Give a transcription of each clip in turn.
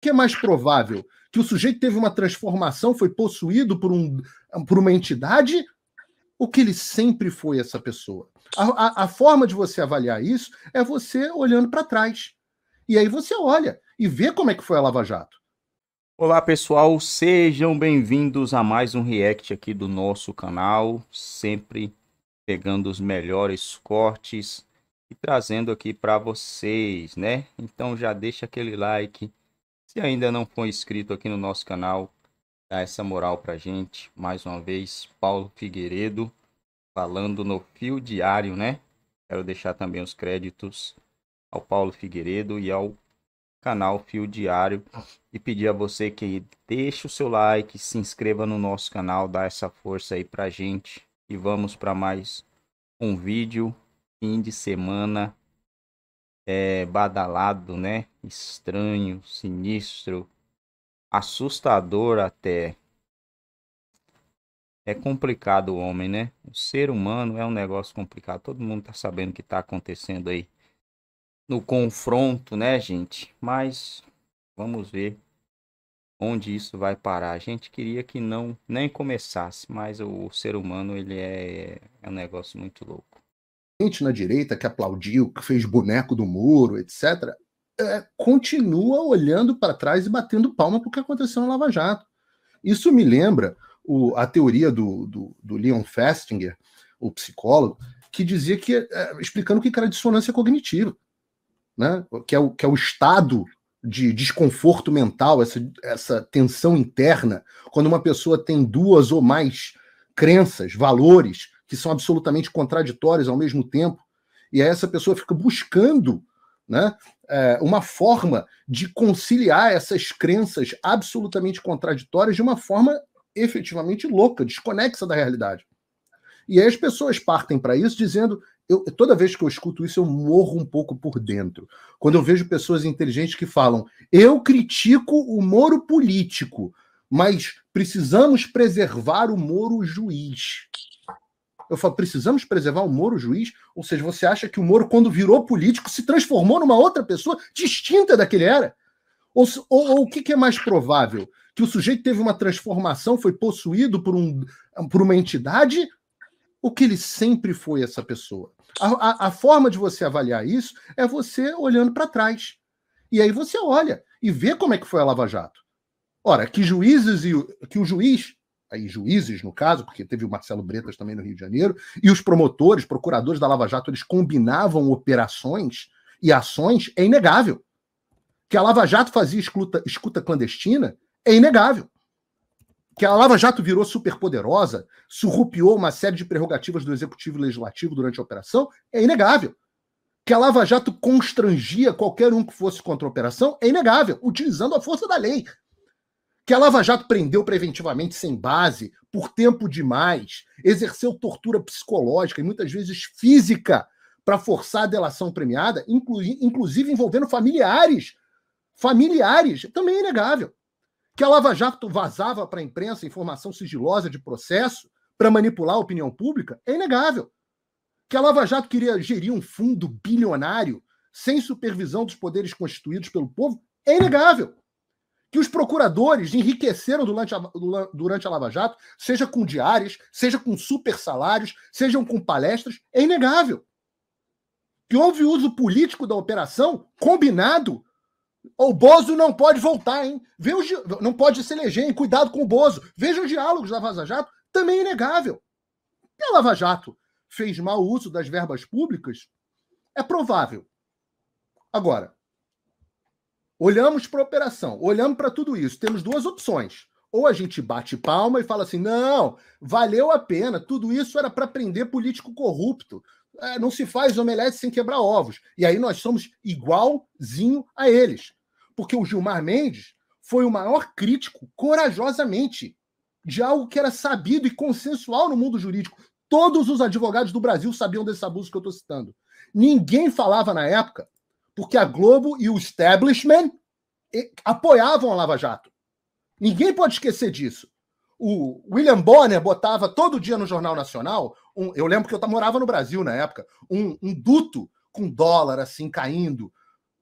que é mais provável? Que o sujeito teve uma transformação, foi possuído por, um, por uma entidade, ou que ele sempre foi essa pessoa? A, a, a forma de você avaliar isso é você olhando para trás. E aí você olha e vê como é que foi a Lava Jato. Olá pessoal, sejam bem-vindos a mais um react aqui do nosso canal, sempre pegando os melhores cortes e trazendo aqui para vocês, né? Então já deixa aquele like, se ainda não for inscrito aqui no nosso canal, dá essa moral pra gente. Mais uma vez, Paulo Figueiredo falando no fio diário, né? Quero deixar também os créditos ao Paulo Figueiredo e ao canal Fio Diário e pedir a você que deixe o seu like, se inscreva no nosso canal, dá essa força aí pra gente e vamos para mais um vídeo fim de semana é, badalado, né? Estranho, sinistro, assustador até. É complicado o homem, né? O ser humano é um negócio complicado. Todo mundo tá sabendo o que tá acontecendo aí no confronto, né, gente? Mas vamos ver onde isso vai parar. A gente queria que não nem começasse, mas o, ser humano ele é, é um negócio muito louco gente na direita que aplaudiu, que fez boneco do muro, etc., é, continua olhando para trás e batendo palma para o que aconteceu no Lava Jato. Isso me lembra o, a teoria do, do, do, Leon Festinger, o psicólogo, que dizia que, é, explicando o que era dissonância cognitiva, né? que, é o, que é o estado de desconforto mental, essa, essa tensão interna, quando uma pessoa tem duas ou mais crenças, valores que são absolutamente contraditórias ao mesmo tempo, e aí essa pessoa fica buscando né, é, uma forma de conciliar essas crenças absolutamente contraditórias de uma forma efetivamente louca, desconexa da realidade. E aí as pessoas partem para isso dizendo. Eu, toda vez que eu escuto isso, eu morro um pouco por dentro. Quando eu vejo pessoas inteligentes que falam, eu critico o Moro político, mas precisamos preservar o Moro juiz. Eu falo, precisamos preservar o Moro juiz? Ou seja, você acha que o Moro, quando virou político, se transformou numa outra pessoa distinta da que ele era? Ou, ou, ou o que, que é mais provável? Que o sujeito teve uma transformação, foi possuído por, um, por uma entidade? O que ele sempre foi essa pessoa? A, a, a, forma de você avaliar isso é você olhando para trás. E aí você olha e vê como é que foi a Lava Jato. Ora, que juízes e que o juiz aí juízes, no caso, porque teve o Marcelo Bretas também no Rio de Janeiro, e os promotores, procuradores da Lava Jato, eles combinavam operações e ações, é inegável. Que a Lava Jato fazia escuta, escuta clandestina, é inegável. Que a Lava Jato virou superpoderosa, surrupiou uma série de prerrogativas do Executivo e Legislativo durante a operação, é inegável. Que a Lava Jato constrangia qualquer um que fosse contra a operação, é inegável, utilizando a força da lei, que a Lava Jato prendeu preventivamente sem base, por tempo demais, exerceu tortura psicológica e muitas vezes física para forçar a delação premiada, inclu inclusive envolvendo familiares. Familiares, também é inegável. Que a Lava Jato vazava para a imprensa informação sigilosa de processo para manipular a opinião pública, é inegável. Que a Lava Jato queria gerir um fundo bilionário sem supervisão dos poderes constituídos pelo povo, é inegável que os procuradores enriqueceram durante a, durante a Lava Jato, seja com diárias, seja com super salários, sejam com palestras, é inegável. Que houve uso político da operação combinado. O Bozo não pode voltar, hein? Vê não pode se eleger, hein? Cuidado com o Bozo. Veja os diálogos da Vaza Jato, também é inegável. Que a Lava Jato fez mau uso das verbas públicas, é provável. Agora, Olhamos para a operação, olhamos para tudo isso, temos duas opções. Ou a gente bate palma e fala assim: não, valeu a pena, tudo isso era para prender político corrupto. É, não se faz omelete sem quebrar ovos. E aí nós somos igualzinho a eles. Porque o Gilmar Mendes foi o maior crítico, corajosamente, de algo que era sabido e consensual no mundo jurídico. Todos os advogados do Brasil sabiam desse abuso que eu estou citando. Ninguém falava na época porque a Globo e o establishment apoiavam a Lava Jato. Ninguém pode esquecer disso. O William Bonner botava todo dia no Jornal Nacional, um, eu lembro que eu morava no Brasil na época, um, um duto com dólar assim caindo,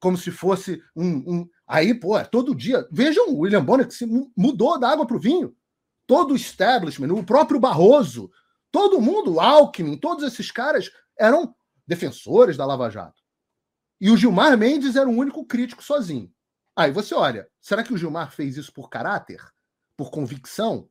como se fosse um, um. Aí, pô, é todo dia. Vejam o William Bonner que se mudou da água para o vinho. Todo o establishment, o próprio Barroso, todo mundo, Alckmin, todos esses caras eram defensores da Lava Jato. E o Gilmar Mendes era o único crítico sozinho. Aí você olha, será que o Gilmar fez isso por caráter? Por convicção?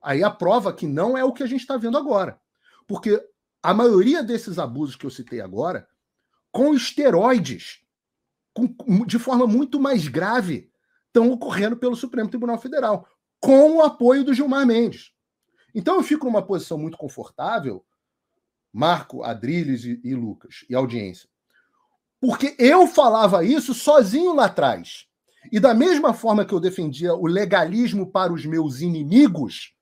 Aí a prova que não é o que a gente está vendo agora. Porque a maioria desses abusos que eu citei agora, com esteroides, com, de forma muito mais grave, estão ocorrendo pelo Supremo Tribunal Federal, com o apoio do Gilmar Mendes. Então eu fico numa posição muito confortável, Marco, Adriles e, e Lucas, e audiência, porque eu falava isso sozinho lá atrás. E da mesma forma que eu defendia o legalismo para os meus inimigos,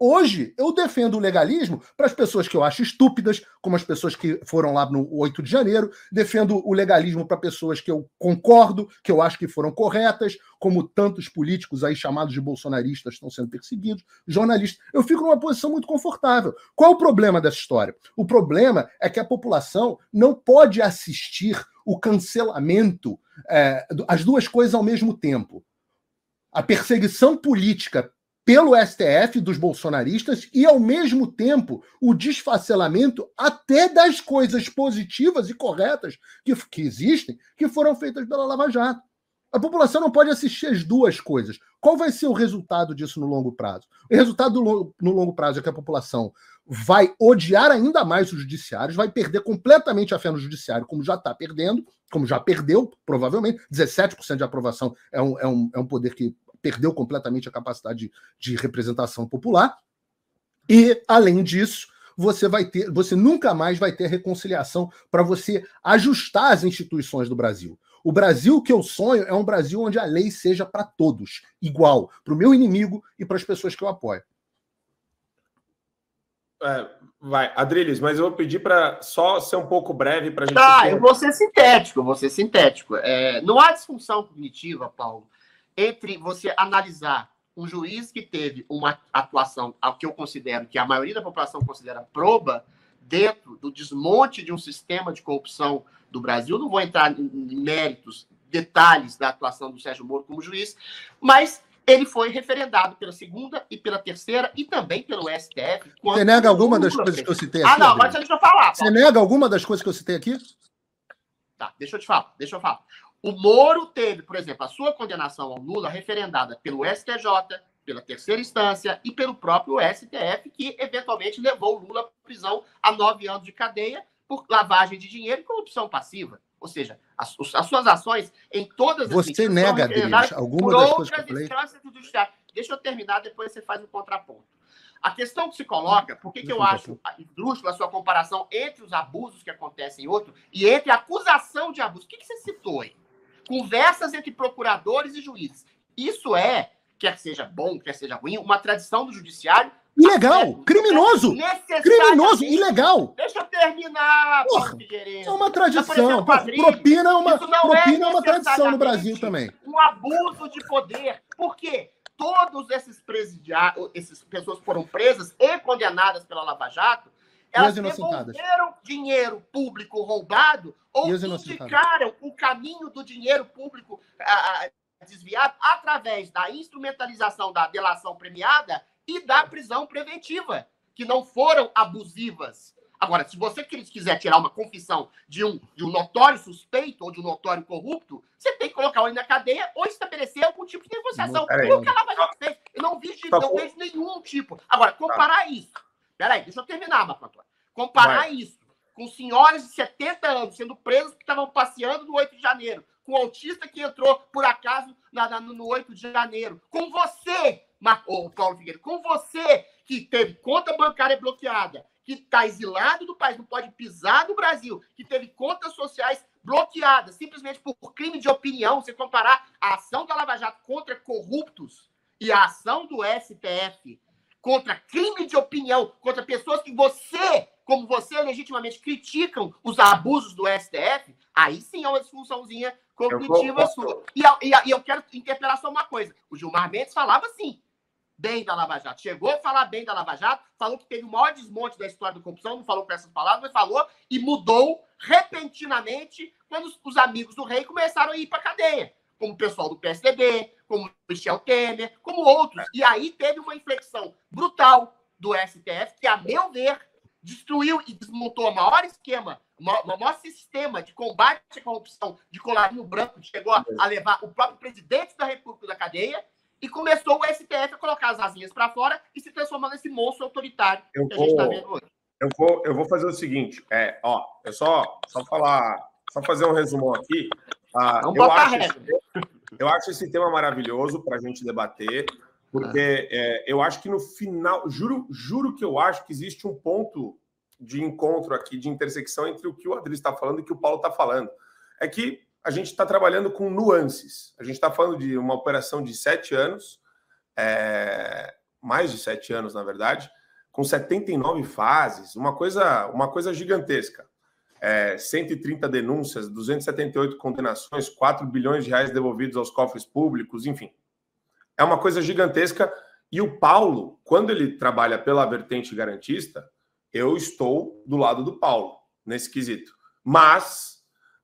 hoje eu defendo o legalismo para as pessoas que eu acho estúpidas, como as pessoas que foram lá no 8 de janeiro, defendo o legalismo para pessoas que eu concordo, que eu acho que foram corretas, como tantos políticos aí chamados de bolsonaristas estão sendo perseguidos, jornalistas. Eu fico numa posição muito confortável. Qual é o problema dessa história? O problema é que a população não pode assistir o cancelamento, é, as duas coisas ao mesmo tempo. A perseguição política pelo STF dos bolsonaristas e, ao mesmo tempo, o desfacelamento até das coisas positivas e corretas que, que existem, que foram feitas pela Lava Jato. A população não pode assistir as duas coisas. Qual vai ser o resultado disso no longo prazo? O resultado no longo prazo é que a população vai odiar ainda mais os judiciários, vai perder completamente a fé no judiciário, como já está perdendo, como já perdeu, provavelmente. 17% de aprovação é um, é, um, é um poder que perdeu completamente a capacidade de, de representação popular. E, além disso, você vai ter, você nunca mais vai ter reconciliação para você ajustar as instituições do Brasil. O Brasil que eu sonho é um Brasil onde a lei seja para todos, igual, para o meu inimigo e para as pessoas que eu apoio. É, vai, Adriles, mas eu vou pedir para só ser um pouco breve para a gente. Tá, eu vou ser sintético, vou ser sintético. É, não há disfunção cognitiva, Paulo, entre você analisar um juiz que teve uma atuação, ao que eu considero que a maioria da população considera proba, dentro do desmonte de um sistema de corrupção do Brasil. Não vou entrar em méritos, detalhes da atuação do Sérgio Moro como juiz, mas ele foi referendado pela segunda e pela terceira e também pelo STF. Você nega alguma das coisas que eu citei ah, aqui? Ah, não, mas deixa eu falar. Você tá? nega alguma das coisas que eu citei aqui? Tá, deixa eu te falar, deixa eu falar. O Moro teve, por exemplo, a sua condenação ao Lula referendada pelo STJ, pela terceira instância e pelo próprio STF, que eventualmente levou o Lula à prisão a nove anos de cadeia por lavagem de dinheiro e corrupção passiva. Ou seja, as, as suas ações em todas as Você nega, Adriano, algumas das coisas que eu falei. Deixa eu terminar, depois você faz um contraponto. A questão que se coloca, por que, que eu acho injusto a sua comparação entre os abusos que acontecem em outro e entre a acusação de abuso? O que, que você citou aí? Conversas entre procuradores e juízes. Isso é, quer seja bom, quer seja ruim, uma tradição do judiciário Ilegal, criminoso, criminoso, ilegal. Deixa eu terminar, Porra, é uma tradição. propina é uma, é propina é, uma tradição no Brasil também. Um abuso de poder. Por quê? Todos esses presidiários, essas pessoas foram presas e condenadas pela Lava Jato, elas devolveram dinheiro público roubado ou indicaram o caminho do dinheiro público ah, ah, desviado através da instrumentalização da delação premiada e da prisão preventiva, que não foram abusivas. Agora, se você quiser tirar uma confissão de um, de um notório suspeito ou de um notório corrupto, você tem que colocar ele na cadeia ou estabelecer algum tipo de negociação. O fez? Eu não vi tá não nenhum tipo. Agora, comparar tá. isso. Peraí, deixa eu terminar, Macatua. Comparar vai. isso com senhoras de 70 anos sendo presas que estavam passeando no 8 de janeiro, com o autista que entrou, por acaso, na, na, no 8 de janeiro, com você mas, Ô, Paulo Figueiredo, com você que teve conta bancária bloqueada, que está exilado do país, não pode pisar no Brasil, que teve contas sociais bloqueadas simplesmente por crime de opinião, você comparar a ação da Lava Jato contra corruptos e a ação do STF contra crime de opinião, contra pessoas que você, como você, legitimamente criticam os abusos do STF, aí sim é uma disfunçãozinha cognitiva sua. E, e, e eu quero interpelar só uma coisa. O Gilmar Mendes falava assim, bem da Lava Jato. Chegou a falar bem da Lava Jato, falou que teve o maior desmonte da história da corrupção, não falou com essas palavras, mas falou e mudou repentinamente quando os, os amigos do rei começaram a ir para cadeia, como o pessoal do PSDB, como Michel Temer, como outros. E aí teve uma inflexão brutal do STF, que, a meu ver, destruiu e desmontou o maior esquema, o maior sistema de combate à corrupção de colarinho branco, que chegou a levar o próprio presidente da República da cadeia, e começou o STF a colocar as asinhas para fora e se transformar nesse monstro autoritário eu que vou, a gente está vendo hoje. Eu vou, eu vou fazer o seguinte, é, ó, é só, só falar, só fazer um resumão aqui. Ah, Vamos eu, acho esse, eu acho esse tema maravilhoso para a gente debater, porque ah. é, eu acho que no final, juro, juro que eu acho que existe um ponto de encontro aqui, de intersecção entre o que o Adri está falando e o que o Paulo está falando. É que a gente está trabalhando com nuances. A gente está falando de uma operação de sete anos, é, mais de sete anos, na verdade, com 79 fases, uma coisa, uma coisa gigantesca. É, 130 denúncias, 278 condenações, 4 bilhões de reais devolvidos aos cofres públicos, enfim. É uma coisa gigantesca. E o Paulo, quando ele trabalha pela vertente garantista, eu estou do lado do Paulo nesse quesito. Mas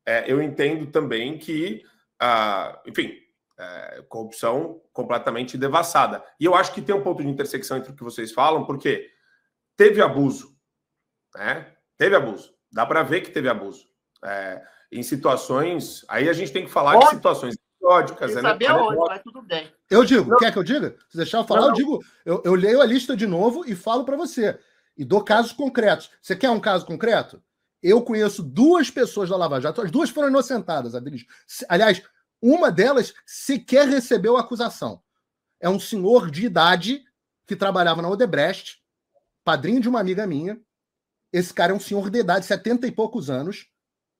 é, eu entendo também que, ah, enfim, é, corrupção completamente devassada. E eu acho que tem um ponto de intersecção entre o que vocês falam, porque teve abuso, né? Teve abuso. Dá para ver que teve abuso. É, em situações. Aí a gente tem que falar de situações periódicas. Né? saber aonde, mas tudo bem. Eu digo, não. quer que eu diga? Se deixar eu falar, não, eu digo, eu, eu leio a lista de novo e falo para você. E dou casos concretos. Você quer um caso concreto? Eu conheço duas pessoas da Lava Jato, as duas foram inocentadas, Adriles. Aliás, uma delas sequer recebeu a acusação. É um senhor de idade que trabalhava na Odebrecht, padrinho de uma amiga minha. Esse cara é um senhor de idade, 70 e poucos anos,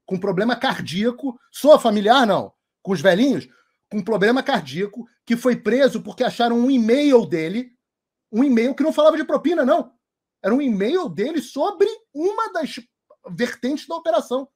com problema cardíaco. Sou familiar, não? Com os velhinhos? Com problema cardíaco, que foi preso porque acharam um e-mail dele, um e-mail que não falava de propina, não. Era um e-mail dele sobre uma das Vertente da operação.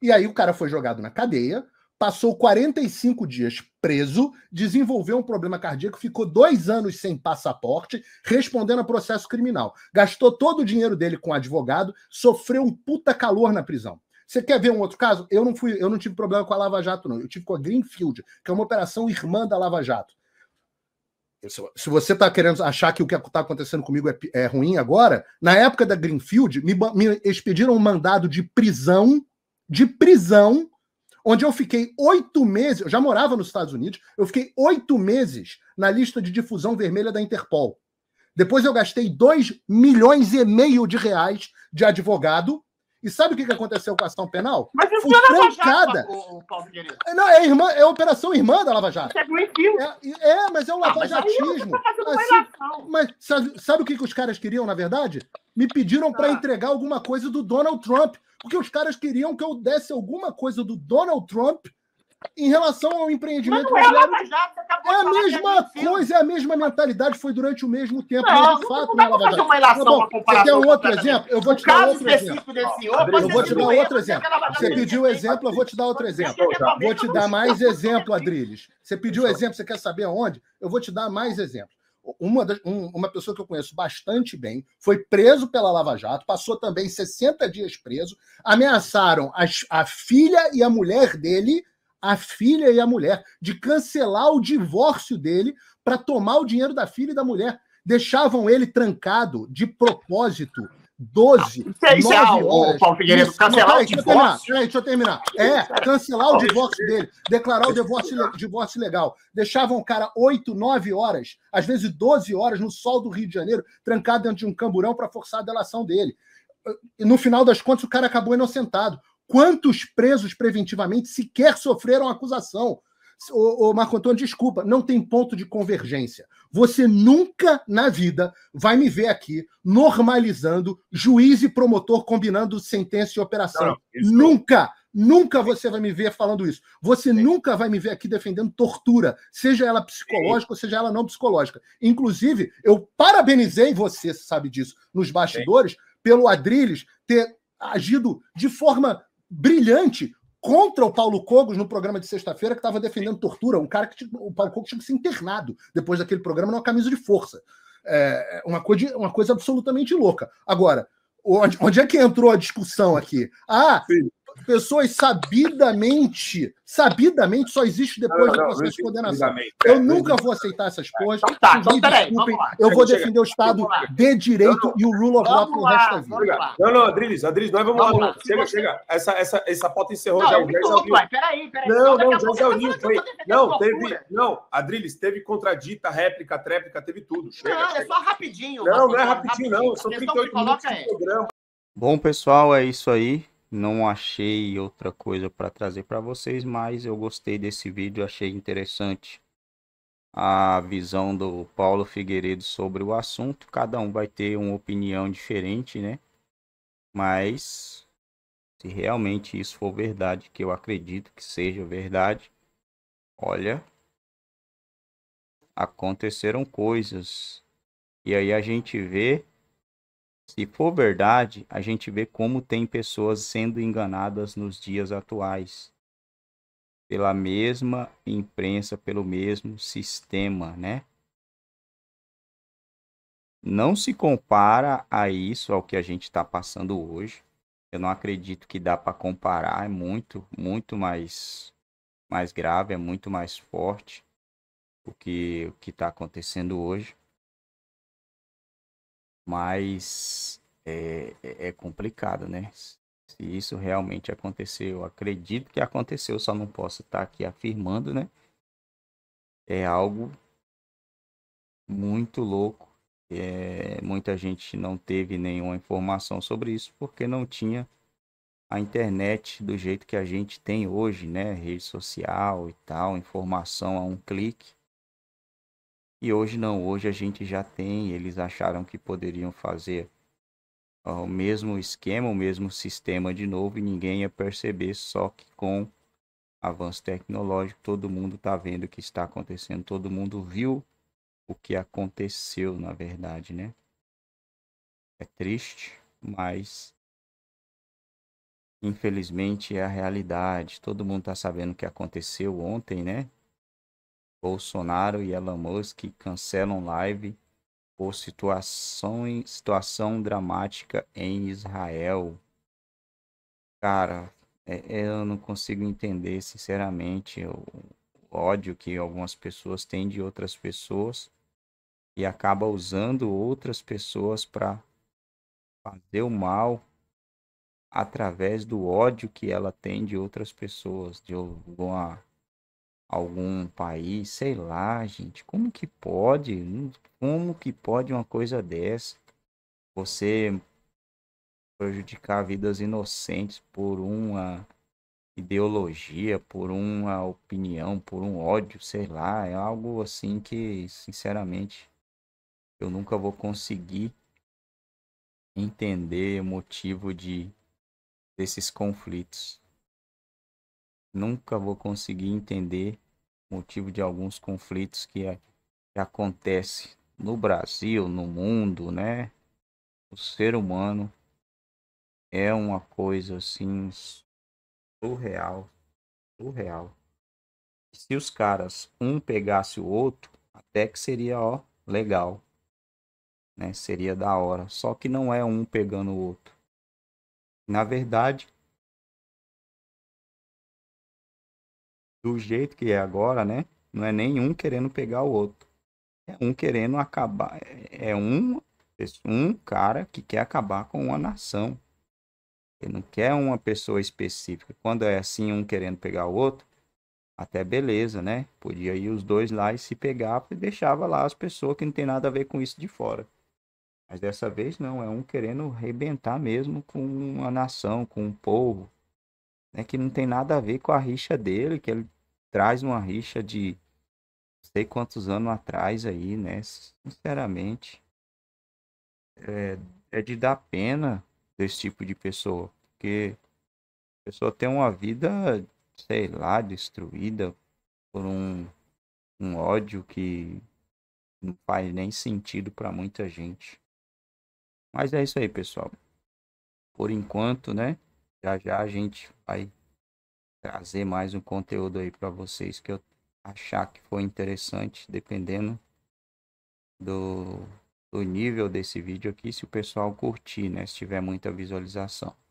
E aí o cara foi jogado na cadeia, passou 45 dias preso, desenvolveu um problema cardíaco, ficou dois anos sem passaporte, respondendo a processo criminal. Gastou todo o dinheiro dele com advogado, sofreu um puta calor na prisão. Você quer ver um outro caso? Eu não fui, eu não tive problema com a Lava Jato, não. Eu tive com a Greenfield, que é uma operação irmã da Lava Jato se você está querendo achar que o que está acontecendo comigo é, é, ruim agora, na época da Greenfield, me, me expediram um mandado de prisão, de prisão, onde eu fiquei oito meses, eu já morava nos Estados Unidos, eu fiquei oito meses na lista de difusão vermelha da Interpol. Depois eu gastei dois milhões e meio de reais de advogado e sabe o que aconteceu com a ação penal? Mas isso Foi é Lava Jato, o, o Paulo Figueiredo. Não, é, irmã, é a operação irmã da Lava Jato. É, é, é mas é o ah, lavajatismo. Ah, assim, mas sabe, sabe o que, que os caras queriam, na verdade? Me pediram para ah. entregar alguma coisa do Donald Trump, porque os caras queriam que eu desse alguma coisa do Donald Trump em relação ao empreendimento É, Jato, é a mesma é coisa, é a mesma mentalidade, foi durante o mesmo tempo. Não, mesmo fato, não, não é fazer uma relação, tá Você quer um outro exemplo? Eu vou te dar outro exemplo. Eu vou te dar outro exemplo. Você pediu exemplo, eu vou te dar outro exemplo. Vou te dar mais exemplo, Adriles. Você pediu exemplo, você quer saber aonde? Eu vou te dar mais exemplo uma, uma pessoa que eu conheço bastante bem, foi preso pela Lava Jato, passou também 60 dias preso, ameaçaram a, a filha e a mulher dele a filha e a mulher, de cancelar o divórcio dele para tomar o dinheiro da filha e da mulher. Deixavam ele trancado de propósito 12. Ah, isso é o Paulo Figueiredo isso. cancelar não, peraí, o divórcio. Deixa eu, terminar, peraí, deixa eu terminar. É, cancelar o divórcio dele, declarar o divórcio, divórcio legal. Deixavam o cara 8, 9 horas, às vezes 12 horas, no sol do Rio de Janeiro, trancado dentro de um camburão para forçar a delação dele. No final das contas, o cara acabou inocentado. Quantos presos preventivamente sequer sofreram acusação? O Marco Antônio, desculpa, não tem ponto de convergência. Você nunca na vida vai me ver aqui normalizando juiz e promotor combinando sentença e operação. Não, nunca! Nunca você vai me ver falando isso. Você Sim. nunca vai me ver aqui defendendo tortura, seja ela psicológica, Sim. seja ela não psicológica. Inclusive, eu parabenizei você, sabe disso, nos bastidores, Sim. pelo Adrilles ter agido de forma brilhante contra o Paulo Cogos no programa de sexta-feira, que estava defendendo tortura, um cara que o Paulo Cogos tinha que ser internado depois daquele programa numa camisa de força. É, uma, coisa, uma coisa absolutamente louca. Agora, onde, onde é que entrou a discussão aqui? Ah, Sim pessoas sabidamente, sabidamente só existe depois não, não, de processo de condenação. Eu é, nunca vou aceitar essas coisas. Então tá, então peraí, desculpem, eu vou defender o Estado de direito e o rule of law pro resto da vida. Não, não, Adriles, Adriles, nós vamos, vamos lá. lá. Chega, você... chega. Essa, essa, essa pauta encerrou não, já. É o Peraí, peraí. Não, não, João é Não, teve. Não, Adriles, teve contradita, réplica, tréplica, teve tudo. Chega, não, é só rapidinho. Não, não é rapidinho, não. São 38 minutos de programa. Bom, pessoal, é isso aí não achei outra coisa para trazer para vocês, mas eu gostei desse vídeo, achei interessante a visão do Paulo Figueiredo sobre o assunto. Cada um vai ter uma opinião diferente, né? Mas se realmente isso for verdade, que eu acredito que seja verdade, olha, aconteceram coisas. E aí a gente vê se for verdade, a gente vê como tem pessoas sendo enganadas nos dias atuais pela mesma imprensa, pelo mesmo sistema, né? Não se compara a isso, ao que a gente está passando hoje. Eu não acredito que dá para comparar, é muito, muito mais, mais grave, é muito mais forte o que o que está acontecendo hoje. Mas é, é, é complicado, né? Se isso realmente aconteceu, acredito que aconteceu, só não posso estar tá aqui afirmando, né? É algo muito louco. É, muita gente não teve nenhuma informação sobre isso porque não tinha a internet do jeito que a gente tem hoje, né? Rede social e tal, informação a um clique. E hoje não, hoje a gente já tem, eles acharam que poderiam fazer o mesmo esquema, o mesmo sistema de novo e ninguém ia perceber, só que com avanço tecnológico, todo mundo está vendo o que está acontecendo, todo mundo viu o que aconteceu, na verdade, né? É triste, mas infelizmente é a realidade. Todo mundo está sabendo o que aconteceu ontem, né? Bolsonaro e Elon Musk cancelam live por situações, situação dramática em Israel. Cara, é, é, eu não consigo entender, sinceramente, o, o ódio que algumas pessoas têm de outras pessoas e acaba usando outras pessoas para fazer o mal através do ódio que ela tem de outras pessoas, de alguma algum país, sei lá, gente, como que pode? Como que pode uma coisa dessa? Você prejudicar vidas inocentes por uma ideologia, por uma opinião, por um ódio, sei lá, é algo assim que, sinceramente, eu nunca vou conseguir entender o motivo de desses conflitos nunca vou conseguir entender o motivo de alguns conflitos que, que acontece no Brasil, no mundo, né? O ser humano é uma coisa assim surreal, surreal. Se os caras um pegasse o outro, até que seria ó legal, né? Seria da hora. Só que não é um pegando o outro. Na verdade, do jeito que é agora, né? Não é nenhum querendo pegar o outro. É um querendo acabar. É um, um cara que quer acabar com uma nação. Ele não quer uma pessoa específica. Quando é assim, um querendo pegar o outro, até beleza, né? Podia ir os dois lá e se pegar e deixava lá as pessoas que não tem nada a ver com isso de fora. Mas dessa vez não, é um querendo rebentar mesmo com uma nação, com um povo, né? Que não tem nada a ver com a rixa dele, que ele traz uma rixa de sei quantos anos atrás aí, né? Sinceramente, é, é de dar pena desse tipo de pessoa, porque a pessoa tem uma vida, sei lá, destruída por um, um ódio que não faz nem sentido para muita gente. Mas é isso aí, pessoal. Por enquanto, né? Já já a gente vai trazer mais um conteúdo aí para vocês que eu achar que foi interessante, dependendo do, do nível desse vídeo aqui, se o pessoal curtir, né? Se tiver muita visualização.